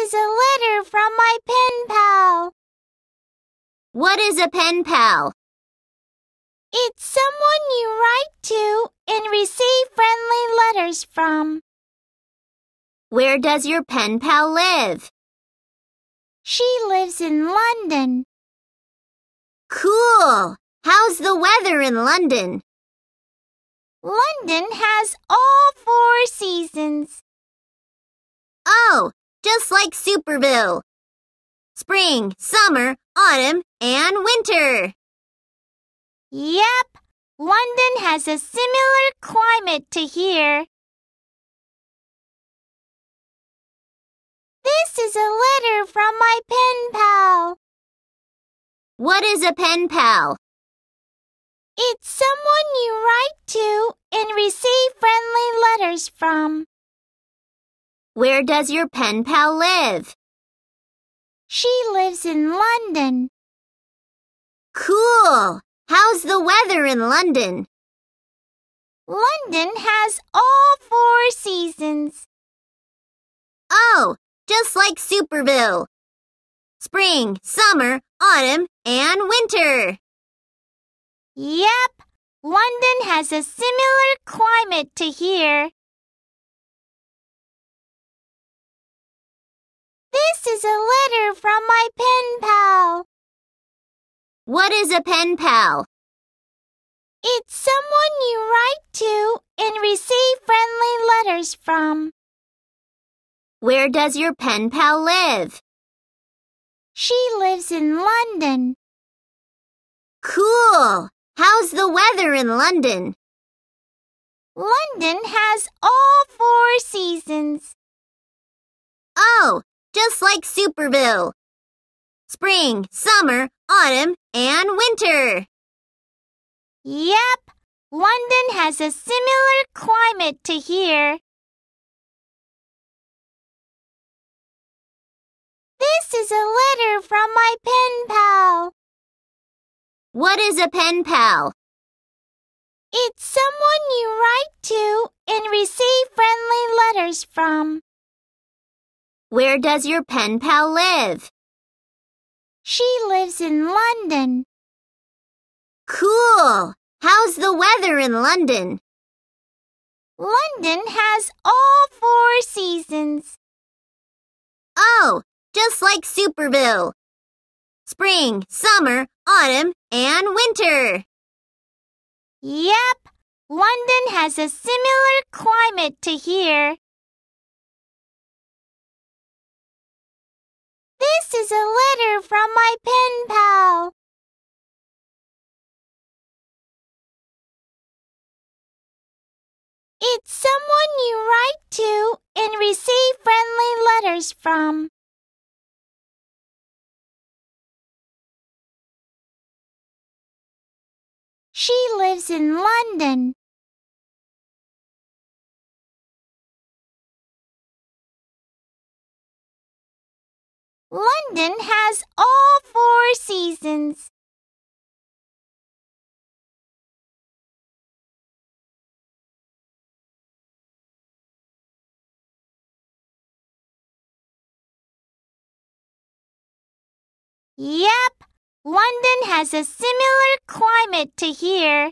is a letter from my pen pal. What is a pen pal? It's someone you write to and receive friendly letters from. Where does your pen pal live? She lives in London. Cool! How's the weather in London? London has all four just like Superville. Spring, summer, autumn, and winter. Yep, London has a similar climate to here. This is a letter from my pen pal. What is a pen pal? It's someone you write to and receive friendly letters from. Where does your pen pal live? She lives in London. Cool! How's the weather in London? London has all four seasons. Oh, just like Superville. Spring, summer, autumn, and winter. Yep, London has a similar climate to here. This is a letter from my pen pal. What is a pen pal? It's someone you write to and receive friendly letters from. Where does your pen pal live? She lives in London. Cool! How's the weather in London? London has all four seasons. Oh, just like Superville. Spring, summer, autumn, and winter. Yep, London has a similar climate to here. This is a letter from my pen pal. What is a pen pal? It's someone you write to and receive friendly letters from. Where does your pen pal live? She lives in London. Cool! How's the weather in London? London has all four seasons. Oh, just like Superville. Spring, summer, autumn, and winter. Yep, London has a similar climate to here. This is a letter from my pen pal. It's someone you write to and receive friendly letters from. She lives in London. London has all four seasons. Yep, London has a similar climate to here.